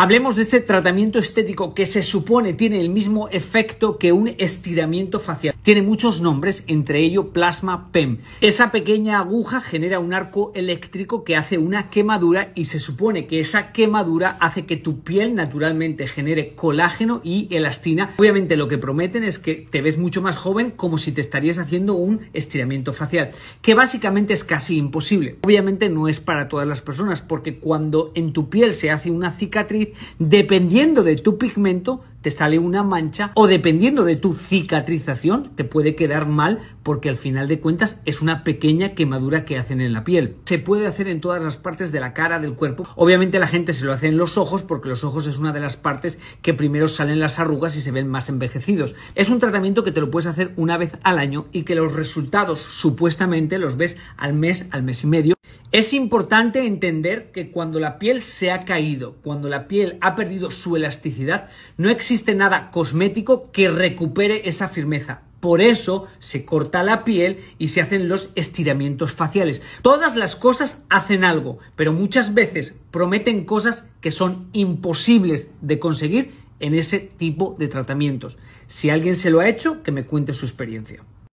Hablemos de este tratamiento estético que se supone tiene el mismo efecto que un estiramiento facial. Tiene muchos nombres, entre ellos plasma PEM. Esa pequeña aguja genera un arco eléctrico que hace una quemadura y se supone que esa quemadura hace que tu piel naturalmente genere colágeno y elastina. Obviamente lo que prometen es que te ves mucho más joven como si te estarías haciendo un estiramiento facial, que básicamente es casi imposible. Obviamente no es para todas las personas porque cuando en tu piel se hace una cicatriz, dependiendo de tu pigmento, te sale una mancha o dependiendo de tu cicatrización, te puede quedar mal porque al final de cuentas es una pequeña quemadura que hacen en la piel. Se puede hacer en todas las partes de la cara, del cuerpo. Obviamente la gente se lo hace en los ojos porque los ojos es una de las partes que primero salen las arrugas y se ven más envejecidos. Es un tratamiento que te lo puedes hacer una vez al año y que los resultados supuestamente los ves al mes, al mes y medio es importante entender que cuando la piel se ha caído, cuando la piel ha perdido su elasticidad, no existe nada cosmético que recupere esa firmeza. Por eso se corta la piel y se hacen los estiramientos faciales. Todas las cosas hacen algo, pero muchas veces prometen cosas que son imposibles de conseguir en ese tipo de tratamientos. Si alguien se lo ha hecho, que me cuente su experiencia.